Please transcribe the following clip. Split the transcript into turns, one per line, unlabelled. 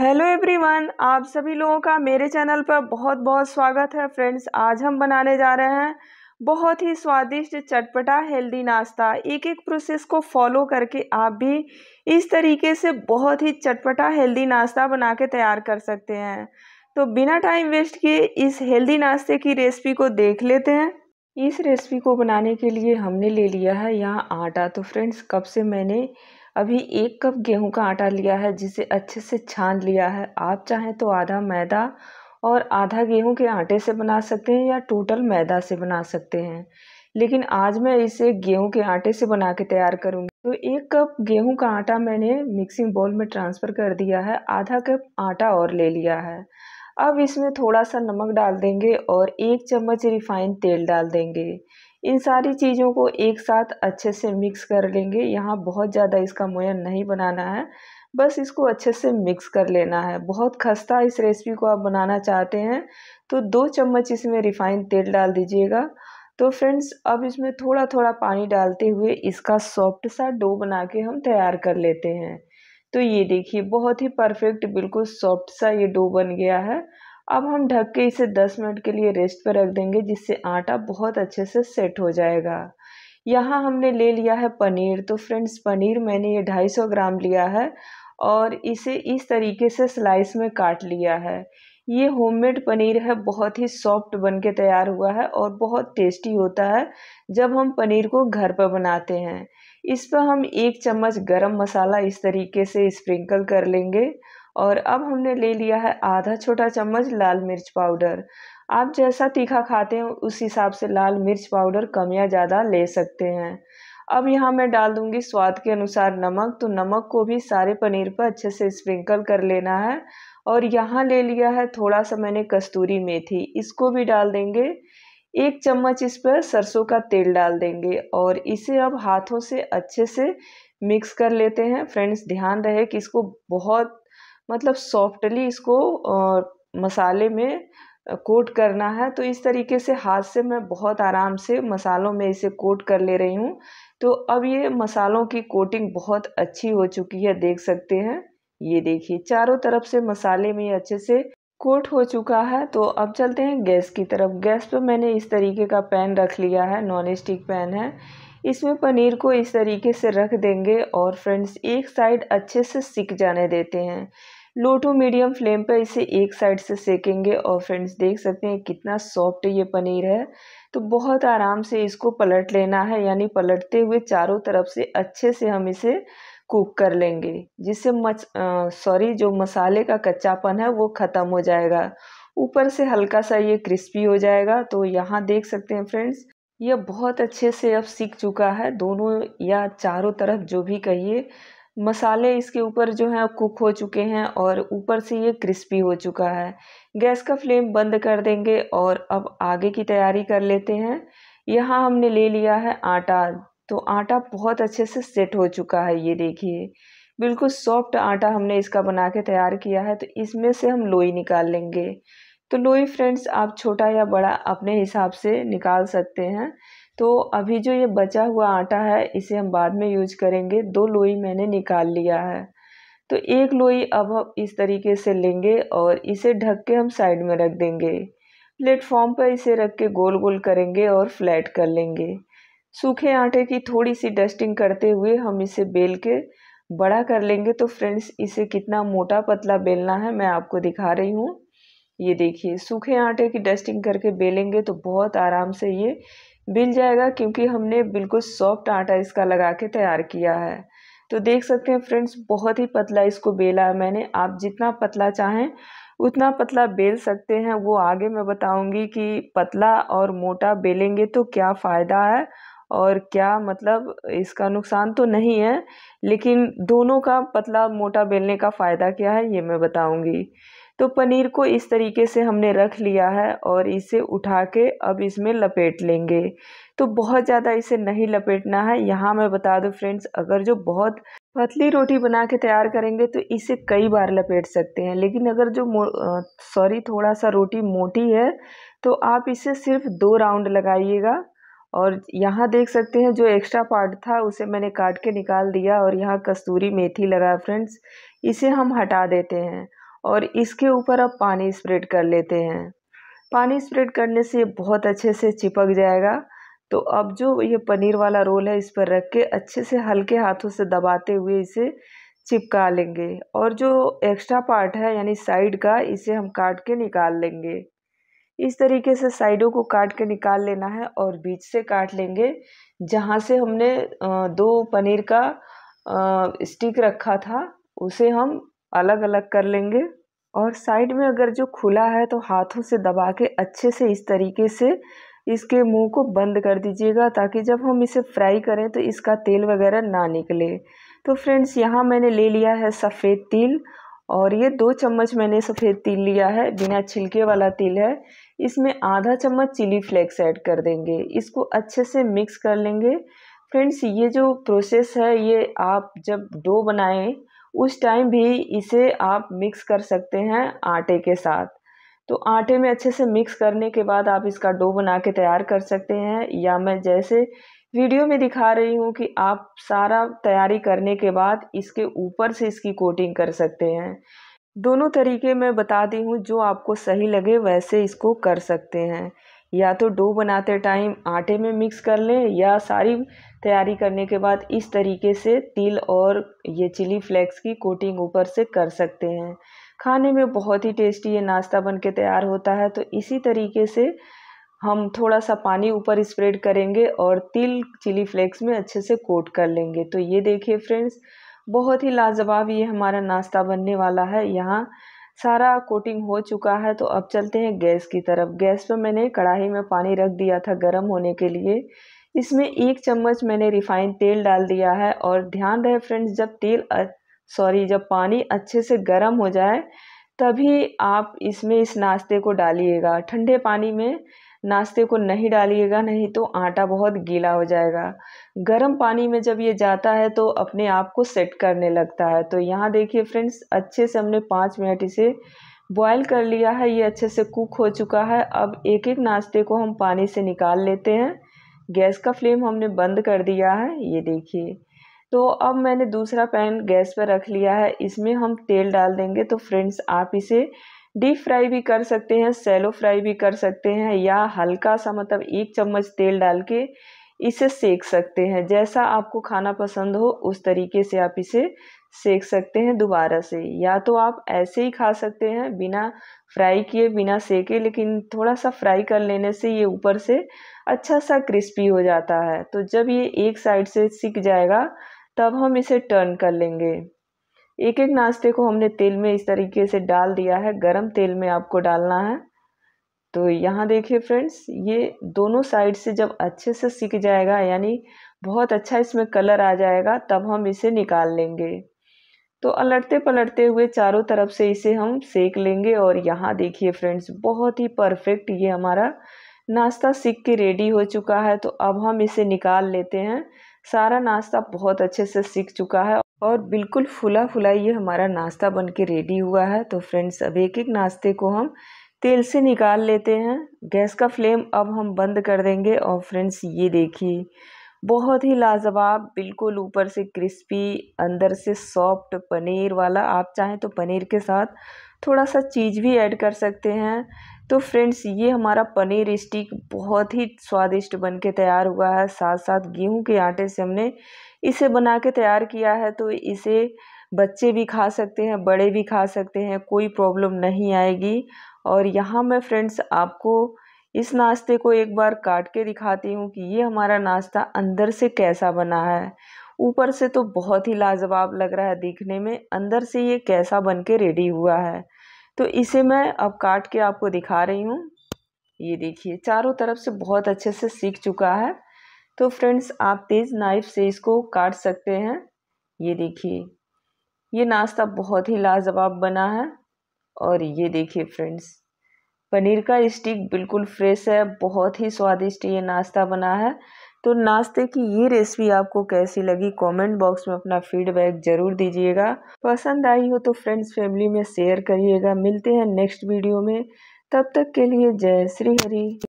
hello everyone आप सभी लोगों का मेरे चैनल पर बहुत बहुत स्वागत है फ्रेंड्स आज हम बनाने जा रहे हैं बहुत ही स्वादिष्ट चटपटा हेल्दी नाश्ता एक एक प्रोसेस को फॉलो करके आप भी इस तरीके से बहुत ही चटपटा हेल्दी नाश्ता बना के तैयार कर सकते हैं तो बिना टाइम वेस्ट किए इस हेल्दी नाश्ते की रेसिपी को देख लेते हैं इस रेसिपी को बनाने के लिए हमने ले लिया है यहाँ आटा तो फ्रेंड्स कब से मैंने अभी एक कप गेहूं का आटा लिया है जिसे अच्छे से छान लिया है आप चाहें तो आधा मैदा और आधा गेहूं के आटे से बना सकते हैं या टोटल मैदा से बना सकते हैं लेकिन आज मैं इसे गेहूं के आटे से बना के तैयार करूंगी तो एक कप गेहूं का आटा मैंने मिक्सिंग बाउल में ट्रांसफ़र कर दिया है आधा कप आटा और ले लिया है अब इसमें थोड़ा सा नमक डाल देंगे और एक चम्मच रिफाइंड तेल डाल देंगे इन सारी चीज़ों को एक साथ अच्छे से मिक्स कर लेंगे यहाँ बहुत ज़्यादा इसका मोयन नहीं बनाना है बस इसको अच्छे से मिक्स कर लेना है बहुत खस्ता इस रेसिपी को आप बनाना चाहते हैं तो दो चम्मच इसमें रिफाइंड तेल डाल दीजिएगा तो फ्रेंड्स अब इसमें थोड़ा थोड़ा पानी डालते हुए इसका सॉफ्ट सा डो बना के हम तैयार कर लेते हैं तो ये देखिए बहुत ही परफेक्ट बिल्कुल सॉफ्ट सा ये डो बन गया है अब हम ढक के इसे 10 मिनट के लिए रेस्ट पर रख देंगे जिससे आटा बहुत अच्छे से सेट हो जाएगा यहाँ हमने ले लिया है पनीर तो फ्रेंड्स पनीर मैंने ये 250 ग्राम लिया है और इसे इस तरीके से स्लाइस में काट लिया है ये होममेड पनीर है बहुत ही सॉफ्ट बन के तैयार हुआ है और बहुत टेस्टी होता है जब हम पनीर को घर पर बनाते हैं इस पर हम एक चम्मच गरम मसाला इस तरीके से स्प्रिंकल कर लेंगे और अब हमने ले लिया है आधा छोटा चम्मच लाल मिर्च पाउडर आप जैसा तीखा खाते हैं उस हिसाब से लाल मिर्च पाउडर कम या ज़्यादा ले सकते हैं अब यहाँ मैं डाल दूँगी स्वाद के अनुसार नमक तो नमक को भी सारे पनीर पर अच्छे से स्प्रिंकल कर लेना है और यहाँ ले लिया है थोड़ा सा मैंने कस्तूरी मेथी इसको भी डाल देंगे एक चम्मच इस पर सरसों का तेल डाल देंगे और इसे अब हाथों से अच्छे से मिक्स कर लेते हैं फ्रेंड्स ध्यान रहे कि इसको बहुत मतलब सॉफ्टली इसको मसाले में कोट करना है तो इस तरीके से हाथ से मैं बहुत आराम से मसालों में इसे कोट कर ले रही हूँ तो अब ये मसालों की कोटिंग बहुत अच्छी हो चुकी है देख सकते हैं ये देखिए चारों तरफ से मसाले में ये अच्छे से कोट हो चुका है तो अब चलते हैं गैस की तरफ गैस पर मैंने इस तरीके का पैन रख लिया है नॉन स्टिक पैन है इसमें पनीर को इस तरीके से रख देंगे और फ्रेंड्स एक साइड अच्छे से सिक जाने देते हैं लो टू मीडियम फ्लेम पर इसे एक साइड से सेकेंगे और फ्रेंड्स देख सकते हैं कितना सॉफ्ट ये पनीर है तो बहुत आराम से इसको पलट लेना है यानी पलटते हुए चारों तरफ से अच्छे से हम इसे कुक कर लेंगे जिससे मच सॉरी जो मसाले का कच्चापन है वो ख़त्म हो जाएगा ऊपर से हल्का सा ये क्रिस्पी हो जाएगा तो यहाँ देख सकते हैं फ्रेंड्स यह बहुत अच्छे से अब सीख चुका है दोनों या चारों तरफ जो भी कहिए मसाले इसके ऊपर जो हैं कुक हो चुके हैं और ऊपर से ये क्रिस्पी हो चुका है गैस का फ्लेम बंद कर देंगे और अब आगे की तैयारी कर लेते हैं यहाँ हमने ले लिया है आटा तो आटा बहुत अच्छे से सेट हो चुका है ये देखिए बिल्कुल सॉफ्ट आटा हमने इसका बना के तैयार किया है तो इसमें से हम लोई निकाल लेंगे तो लोई फ्रेंड्स आप छोटा या बड़ा अपने हिसाब से निकाल सकते हैं तो अभी जो ये बचा हुआ आटा है इसे हम बाद में यूज करेंगे दो लोई मैंने निकाल लिया है तो एक लोई अब हम इस तरीके से लेंगे और इसे ढक के हम साइड में रख देंगे प्लेटफॉर्म पर इसे रख के गोल गोल करेंगे और फ्लैट कर लेंगे सूखे आटे की थोड़ी सी डस्टिंग करते हुए हम इसे बेल के बड़ा कर लेंगे तो फ्रेंड्स इसे कितना मोटा पतला बेलना है मैं आपको दिखा रही हूँ ये देखिए सूखे आटे की डस्टिंग करके बेलेंगे तो बहुत आराम से ये बिल जाएगा क्योंकि हमने बिल्कुल सॉफ्ट आटा इसका लगा के तैयार किया है तो देख सकते हैं फ्रेंड्स बहुत ही पतला इसको बेला है मैंने आप जितना पतला चाहें उतना पतला बेल सकते हैं वो आगे मैं बताऊंगी कि पतला और मोटा बेलेंगे तो क्या फ़ायदा है और क्या मतलब इसका नुकसान तो नहीं है लेकिन दोनों का पतला मोटा बेलने का फ़ायदा क्या है ये मैं बताऊँगी तो पनीर को इस तरीके से हमने रख लिया है और इसे उठा के अब इसमें लपेट लेंगे तो बहुत ज़्यादा इसे नहीं लपेटना है यहाँ मैं बता दूँ फ्रेंड्स अगर जो बहुत पतली रोटी बना के तैयार करेंगे तो इसे कई बार लपेट सकते हैं लेकिन अगर जो सॉरी थोड़ा सा रोटी मोटी है तो आप इसे सिर्फ दो राउंड लगाइएगा और यहाँ देख सकते हैं जो एक्स्ट्रा पार्ट था उसे मैंने काट के निकाल दिया और यहाँ कस्तूरी मेथी लगा फ्रेंड्स इसे हम हटा देते हैं और इसके ऊपर आप पानी स्प्रेड कर लेते हैं पानी स्प्रेड करने से ये बहुत अच्छे से चिपक जाएगा तो अब जो ये पनीर वाला रोल है इस पर रख के अच्छे से हल्के हाथों से दबाते हुए इसे चिपका लेंगे और जो एक्स्ट्रा पार्ट है यानी साइड का इसे हम काट के निकाल लेंगे इस तरीके से साइडों को काट के निकाल लेना है और बीच से काट लेंगे जहाँ से हमने दो पनीर का स्टिक रखा था उसे हम अलग अलग कर लेंगे और साइड में अगर जो खुला है तो हाथों से दबा के अच्छे से इस तरीके से इसके मुंह को बंद कर दीजिएगा ताकि जब हम इसे फ्राई करें तो इसका तेल वगैरह ना निकले तो फ्रेंड्स यहाँ मैंने ले लिया है सफ़ेद तिल और ये दो चम्मच मैंने सफ़ेद तिल लिया है बिना छिलके वाला तिल है इसमें आधा चम्मच चिली फ्लेक्स ऐड कर देंगे इसको अच्छे से मिक्स कर लेंगे फ्रेंड्स ये जो प्रोसेस है ये आप जब डो बनाएं उस टाइम भी इसे आप मिक्स कर सकते हैं आटे के साथ तो आटे में अच्छे से मिक्स करने के बाद आप इसका डो बना के तैयार कर सकते हैं या मैं जैसे वीडियो में दिखा रही हूँ कि आप सारा तैयारी करने के बाद इसके ऊपर से इसकी कोटिंग कर सकते हैं दोनों तरीके मैं बताती हूँ जो आपको सही लगे वैसे इसको कर सकते हैं या तो डो बनाते टाइम आटे में मिक्स कर लें या सारी तैयारी करने के बाद इस तरीके से तिल और ये चिली फ्लेक्स की कोटिंग ऊपर से कर सकते हैं खाने में बहुत ही टेस्टी ये नाश्ता बन के तैयार होता है तो इसी तरीके से हम थोड़ा सा पानी ऊपर स्प्रेड करेंगे और तिल चिली फ्लेक्स में अच्छे से कोट कर लेंगे तो ये देखिए फ्रेंड्स बहुत ही लाजवाब ये हमारा नाश्ता बनने वाला है यहाँ सारा कोटिंग हो चुका है तो अब चलते हैं गैस की तरफ गैस पर मैंने कढ़ाई में पानी रख दिया था गर्म होने के लिए इसमें एक चम्मच मैंने रिफाइंड तेल डाल दिया है और ध्यान रहे फ्रेंड्स जब तेल सॉरी जब पानी अच्छे से गर्म हो जाए तभी आप इसमें इस नाश्ते को डालिएगा ठंडे पानी में नाश्ते को नहीं डालिएगा नहीं तो आटा बहुत गीला हो जाएगा गर्म पानी में जब ये जाता है तो अपने आप को सेट करने लगता है तो यहाँ देखिए फ्रेंड्स अच्छे से हमने पाँच मिनट इसे बॉयल कर लिया है ये अच्छे से कुक हो चुका है अब एक एक नाश्ते को हम पानी से निकाल लेते हैं गैस का फ्लेम हमने बंद कर दिया है ये देखिए तो अब मैंने दूसरा पैन गैस पर रख लिया है इसमें हम तेल डाल देंगे तो फ्रेंड्स आप इसे डीप फ्राई भी कर सकते हैं सैलो फ्राई भी कर सकते हैं या हल्का सा मतलब एक चम्मच तेल डाल के इसे सेक सकते हैं जैसा आपको खाना पसंद हो उस तरीके से आप इसे सेक सकते हैं दोबारा से या तो आप ऐसे ही खा सकते हैं बिना फ्राई किए बिना सेके लेकिन थोड़ा सा फ्राई कर लेने से ये ऊपर से अच्छा सा क्रिस्पी हो जाता है तो जब ये एक साइड से सिक जाएगा तब हम इसे टर्न कर लेंगे एक एक नाश्ते को हमने तेल में इस तरीके से डाल दिया है गरम तेल में आपको डालना है तो यहाँ देखिए फ्रेंड्स ये दोनों साइड से जब अच्छे से सीख जाएगा यानी बहुत अच्छा इसमें कलर आ जाएगा तब हम इसे निकाल लेंगे तो अलटते पलटते हुए चारों तरफ से इसे हम सेक लेंगे और यहाँ देखिए फ्रेंड्स बहुत ही परफेक्ट ये हमारा नाश्ता सीख के रेडी हो चुका है तो अब हम इसे निकाल लेते हैं सारा नाश्ता बहुत अच्छे से सीख चुका है और बिल्कुल फुला फुला ये हमारा नाश्ता बन के रेडी हुआ है तो फ्रेंड्स अब एक एक नाश्ते को हम तेल से निकाल लेते हैं गैस का फ्लेम अब हम बंद कर देंगे और फ्रेंड्स ये देखिए बहुत ही लाजवाब बिल्कुल ऊपर से क्रिस्पी अंदर से सॉफ्ट पनीर वाला आप चाहें तो पनीर के साथ थोड़ा सा चीज़ भी ऐड कर सकते हैं तो फ्रेंड्स ये हमारा पनीर स्टिक बहुत ही स्वादिष्ट बन के तैयार हुआ है साथ साथ गेहूं के आटे से हमने इसे बना के तैयार किया है तो इसे बच्चे भी खा सकते हैं बड़े भी खा सकते हैं कोई प्रॉब्लम नहीं आएगी और यहाँ मैं फ्रेंड्स आपको इस नाश्ते को एक बार काट के दिखाती हूँ कि ये हमारा नाश्ता अंदर से कैसा बना है ऊपर से तो बहुत ही लाजवाब लग रहा है देखने में अंदर से ये कैसा बन के रेडी हुआ है तो इसे मैं अब काट के आपको दिखा रही हूँ ये देखिए चारों तरफ से बहुत अच्छे से सीख चुका है तो फ्रेंड्स आप तेज़ नाइफ से इसको काट सकते हैं ये देखिए ये नाश्ता बहुत ही लाजवाब बना है और ये देखिए फ्रेंड्स पनीर का स्टिक बिल्कुल फ्रेश है बहुत ही स्वादिष्ट ये नाश्ता बना है तो नाश्ते की ये रेसिपी आपको कैसी लगी कमेंट बॉक्स में अपना फीडबैक ज़रूर दीजिएगा पसंद आई हो तो फ्रेंड्स फैमिली में शेयर करिएगा मिलते हैं नेक्स्ट वीडियो में तब तक के लिए जय श्री हरी